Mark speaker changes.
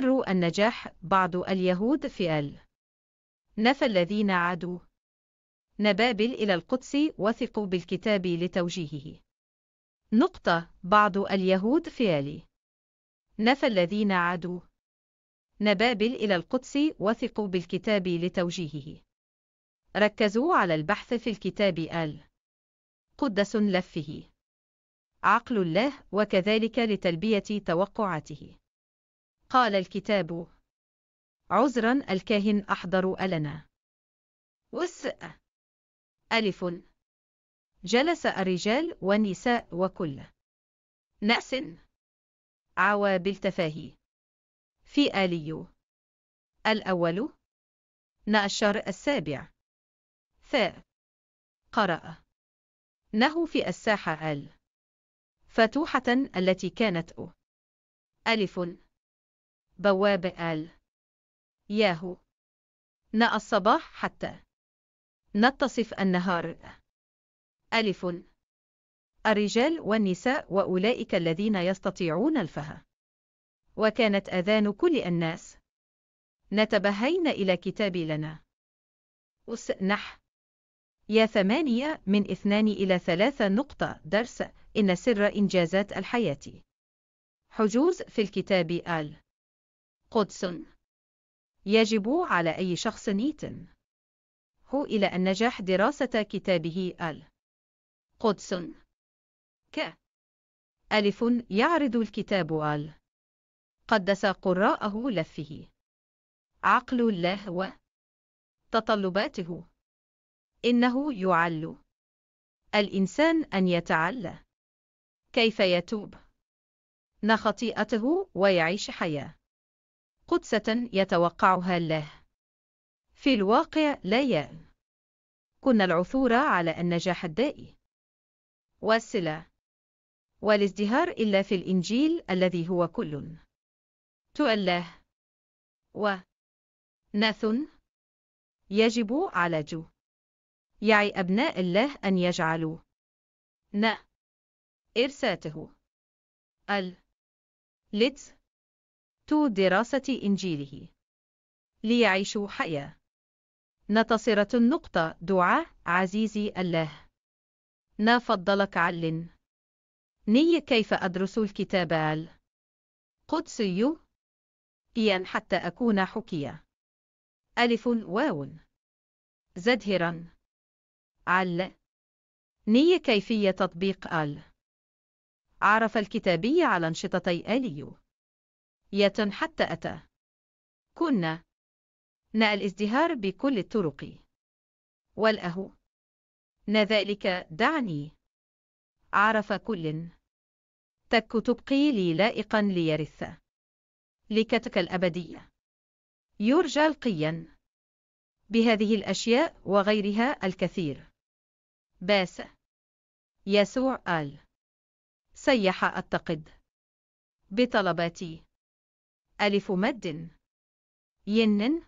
Speaker 1: سر النجاح بعض اليهود في ال نفى الذين عادوا نبابل إلى القدس وثقوا بالكتاب لتوجيهه نقطة بعض اليهود في ال نفى الذين عادوا نبابل إلى القدس وثقوا بالكتاب لتوجيهه ركزوا على البحث في الكتاب ال قدس لفه عقل الله وكذلك لتلبية توقعاته قال الكتاب عذرا الكاهن أحضر ألنا أس ألف جلس الرجال والنساء وكل نأس عوى بالتفاهي في آلي الأول نأشر السابع ثاء قرأ نه في الساحة ال فتوحة التي كانت أ ألف بوابة ال ياهو ناء الصباح حتى نتصف النهار ألف الرجال والنساء وأولئك الذين يستطيعون الفه وكانت أذان كل الناس نتبهين إلى كتاب لنا أسنح يا ثمانية من اثنان إلى ثلاثة نقطة درس إن سر إنجازات الحياة حجوز في الكتاب آل قدس يجب على أي شخص نيت هو إلى أن نجاح دراسة كتابه ال قدس ك ألف يعرض الكتاب ال قدس قراءه لفه عقل الله و تطلباته إنه يعل الإنسان أن يتعلى كيف يتوب نخطيئته ويعيش حياة قدسة يتوقعها الله في الواقع لا يأل كنا العثور على النجاح الدائي والسلة والازدهار إلا في الإنجيل الذي هو كل تؤله و نث يجب على جو يعي أبناء الله أن يجعلوا ن إرساته ال لتس وقت دراسة إنجيله ليعيشوا حياة نتصرة النقطة دعاء عزيزي الله نا فضلك علن ني كيف أدرس الكتاب ال قدسي إيا حتى أكون حكية ألف واو زدهرا عل ني كيفية تطبيق ال عرف الكتابي على أنشطتي آليو حتى أتى كنا نأى الازدهار بكل الطرق والأهو ذلك دعني عرف كل تك تبقي لي لائقا ليرث لكتك الأبدية يرجى القيا بهذه الأشياء وغيرها الكثير باس يسوع قال سيح أتقد بطلباتي ألف مد ين